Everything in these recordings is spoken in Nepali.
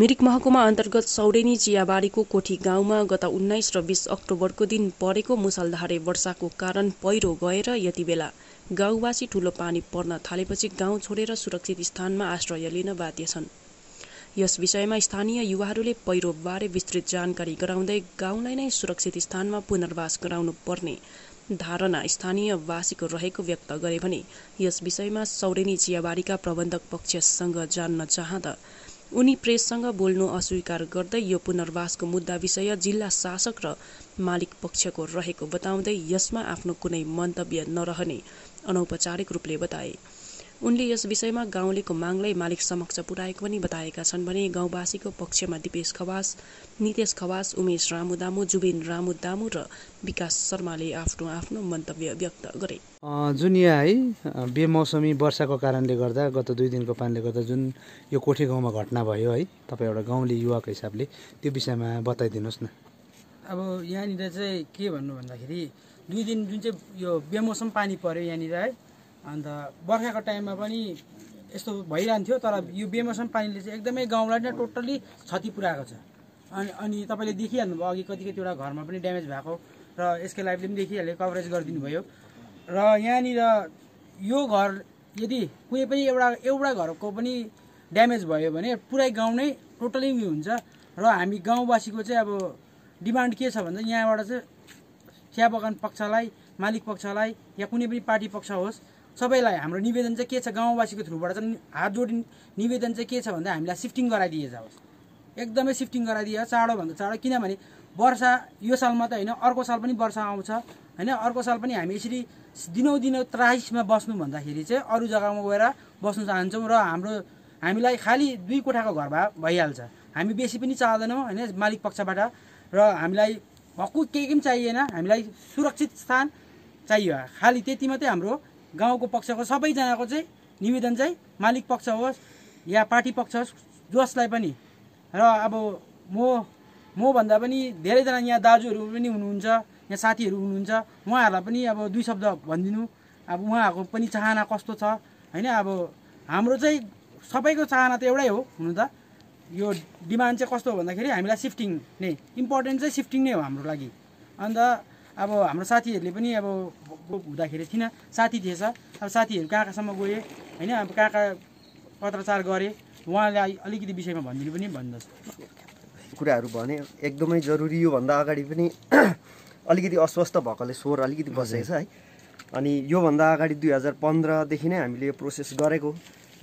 मिरिक महकुमा अन्तर्गत सौरेनी चियाबारीको कोठी गाउँमा गत उन्नाइस र बिस अक्टोबरको दिन परेको मुसलधारे वर्षाको कारण पहिरो गएर यति बेला गाउँवासी ठूलो पानी पर्न थालेपछि गाउँ छोडेर सुरक्षित स्थानमा आश्रय लिन बाध्य छन् यस विषयमा स्थानीय युवाहरूले पहिरोबारे विस्तृत जानकारी गराउँदै गाउँलाई नै सुरक्षित स्थानमा पुनर्वास गराउनु पर्ने धारणा स्थानीयवासीको रहेको व्यक्त गरे भने यस विषयमा सौरेनी चियाबारीका प्रबन्धक पक्षसँग जान्न चाहँदा उनी प्रेससँग बोल्नु अस्वीकार गर्दै यो पुनर्वासको मुद्दा विषय जिल्ला शासक र मालिक पक्षको रहेको बताउँदै यसमा आफ्नो कुनै मन्तव्य नरहने अनौपचारिक रूपले बताए उनले यस विषयमा गाउँलेको मागलाई मालिक समक्ष पुर्याएको पनि बताएका छन् भने गाउँवासीको पक्षमा दिपेश खवास नितेश खवास उमेश रामु दामु जुबिन रामु दामु र विकास शर्माले आफ्नो आफ्नो मन्तव्य व्यक्त गरे जुन यहाँ है बेमौसमी वर्षाको कारणले गर्दा गत दुई दिनको पानीले गर्दा जुन यो कोठे गाउँमा घटना भयो है तपाईँ एउटा गाउँले युवाको हिसाबले त्यो विषयमा बताइदिनुहोस् न अब यहाँनिर चाहिँ के भन्नु भन्दाखेरि दुई दिन जुन चाहिँ यो बेमौसम पानी पर्यो यहाँनिर है अन्त बर्खाको टाइममा पनि यस्तो भइरहन्थ्यो तर यो बेमौसम पानीले चाहिँ एकदमै गाउँलाई नै टोटल्ली क्षति पुऱ्याएको छ अनि अनि तपाईँले देखिहाल्नुभयो अघि कति कतिवटा घरमा पनि ड्यामेज भएको र यसको लाइफले पनि देखिहाल्यो कभरेज गरिदिनु भयो र यहाँनिर यो घर यदि कुनै पनि एउटा एउटा घरको पनि ड्यामेज भयो भने पुरै गाउँ नै टोटली उयो हुन्छ र हामी गाउँवासीको चाहिँ अब डिमान्ड के छ भन्दा यहाँबाट चाहिँ चिया बगान पक्षलाई मालिक पक्षलाई या कुनै पनि पार्टी पक्ष होस् सबैलाई हाम्रो निवेदन चाहिँ के छ गाउँवासीको थ्रुबाट चाहिँ हात जोडी निवेदन चाहिँ के छ भन्दा हामीलाई सिफ्टिङ गराइदिए जाओस् एकदमै सिफ्टिङ गराइदिए चाँडोभन्दा चाँडो किनभने वर्षा यो साल मात्रै होइन अर्को साल पनि वर्षा आउँछ होइन अर्को साल पनि हामी यसरी दिनौ दिनौ त्राइसमा बस्नु भन्दाखेरि चाहिँ अरू जग्गामा गएर बस्नु चाहन्छौँ र हाम्रो हामीलाई खालि दुई कोठाको घर भए भइहाल्छ हामी बेसी पनि चाहँदैनौँ होइन मालिक पक्षबाट र हामीलाई भक्कु केही पनि चाहिएन हामीलाई सुरक्षित स्थान चाहियो खालि त्यति मात्रै हाम्रो गाउँको पक्षको सबैजनाको चाहिँ निवेदन चाहिँ मालिक पक्ष होस् या पार्टी पक्ष होस् जसलाई पनि र अब म मभन्दा पनि धेरैजना यहाँ दाजुहरू पनि हुनुहुन्छ यहाँ साथीहरू हुनुहुन्छ उहाँहरूलाई पनि अब दुई शब्द भनिदिनु अब उहाँहरूको पनि चाहना कस्तो छ होइन अब हाम्रो चाहिँ सबैको चाहना त एउटै हो हुनु त यो डिमान्ड चाहिँ कस्तो हो भन्दाखेरि हामीलाई सिफ्टिङ नै इम्पोर्टेन्ट चाहिँ सिफ्टिङ नै हो हाम्रो लागि अन्त अब हाम्रो साथीहरूले पनि अब हुँदाखेरि थिइनँ साथी थिएछ अब साथीहरू कहाँ कहाँसम्म गएँ होइन अब कहाँ कहाँ पत्रचार गरेँ उहाँले अलिकति विषयमा भनिदिनु पनि भन्दछ कुराहरू भने एकदमै जरुरी योभन्दा अगाडि पनि अलिकति अस्वस्थ भएकोले स्वर अलिकति बसेको छ है अनि योभन्दा अगाडि दुई हजार पन्ध्रदेखि नै हामीले यो प्रोसेस गरेको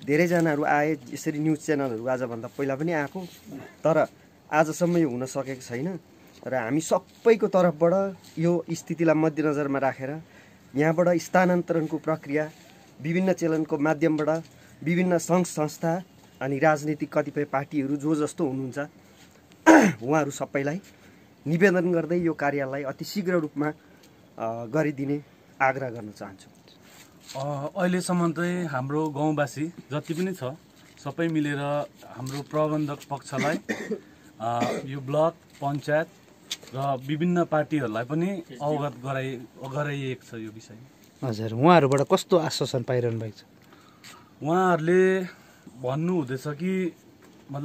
धेरैजनाहरू आए यसरी न्युज च्यानलहरू आजभन्दा पहिला पनि आएको तर आजसम्म यो हुन सकेको छैन र हामी सबैको तर्फबाट यो स्थितिलाई मध्यनजरमा राखेर यहाँबाट स्थानान्तरणको प्रक्रिया विभिन्न च्यानलको माध्यमबाट विभिन्न सङ्घ संस्था अनि राजनीतिक कतिपय पार्टीहरू जो जस्तो हुनुहुन्छ उहाँहरू सबैलाई निवेदन गर्दै यो कार्यलाई अति शीघ्र रूपमा गरिदिने आग्रह गर्न चाहन्छु अहिलेसम्म चाहिँ हाम्रो गाउँवासी जति पनि छ सबै मिलेर हाम्रो प्रबन्धक पक्षलाई यो ब्लक पञ्चायत र विभिन्न पार्टीहरूलाई पनि अवगत गराइ गराइएको छ यो विषय हजुर उहाँहरूबाट कस्तो आश्वासन पाइरहनु भएको छ उहाँहरूले भन्नुहुँदैछ कि